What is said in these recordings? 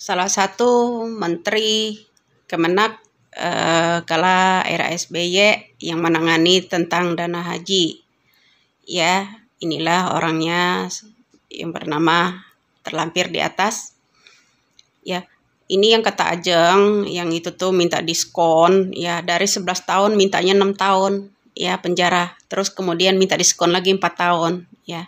salah satu menteri Kemenak uh, kala era SBY yang menangani tentang dana haji. Ya, inilah orangnya yang bernama terlampir di atas. Ya, ini yang kata Ajeng, yang itu tuh minta diskon, ya dari 11 tahun mintanya 6 tahun, ya penjara. Terus kemudian minta diskon lagi 4 tahun, ya.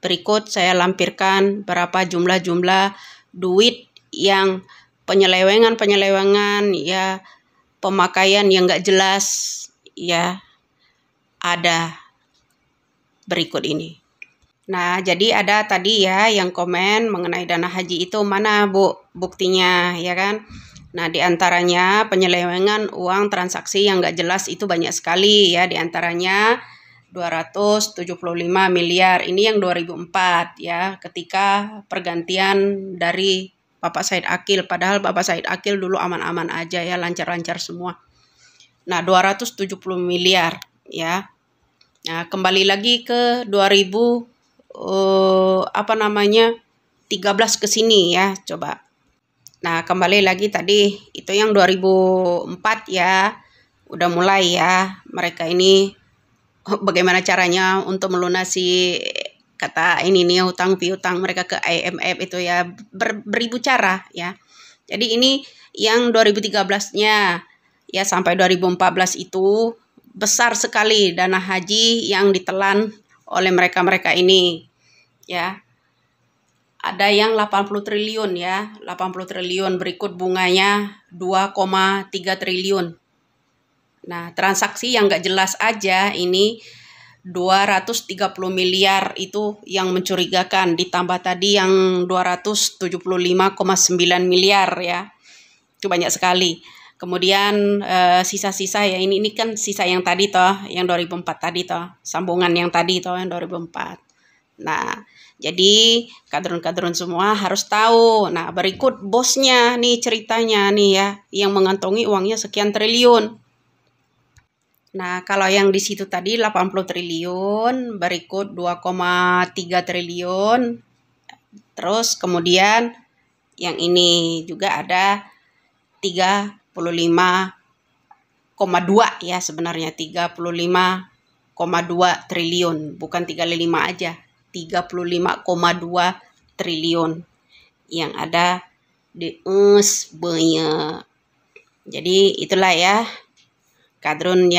Berikut saya lampirkan berapa jumlah-jumlah duit yang penyelewengan-penyelewengan ya pemakaian yang nggak jelas ya ada berikut ini. Nah, jadi ada tadi ya yang komen mengenai dana haji itu mana Bu buktinya ya kan? Nah, diantaranya penyelewengan uang transaksi yang nggak jelas itu banyak sekali ya diantaranya 275 miliar ini yang 2004 ya ketika pergantian dari Bapak Said Akil. Padahal Bapak Said Akil dulu aman-aman aja ya, lancar-lancar semua. Nah, 270 miliar ya. Nah, kembali lagi ke 2000 uh, eh, apa namanya 13 ke sini ya coba nah kembali lagi tadi itu yang 2004 ya udah mulai ya mereka ini bagaimana caranya untuk melunasi kata ini nih utang piutang mereka ke IMF itu ya ber, beribu cara ya. Jadi ini yang 2013-nya ya sampai 2014 itu besar sekali dana haji yang ditelan oleh mereka-mereka ini ya. Ada yang 80 triliun ya, 80 triliun berikut bunganya 2,3 triliun. Nah, transaksi yang nggak jelas aja ini 230 miliar itu yang mencurigakan ditambah tadi yang 275,9 miliar ya itu banyak sekali kemudian eh, sisa-sisa ya ini ini kan sisa yang tadi toh yang 2004 tadi toh sambungan yang tadi toh yang 2004 nah jadi kadron-kadron semua harus tahu nah berikut bosnya nih ceritanya nih ya yang mengantongi uangnya sekian triliun Nah, kalau yang di situ tadi 80 triliun, berikut 2,3 triliun. Terus kemudian yang ini juga ada 35,2 ya sebenarnya 35,2 triliun, bukan 35 aja, 35,2 triliun yang ada di us Jadi itulah ya kadrun yang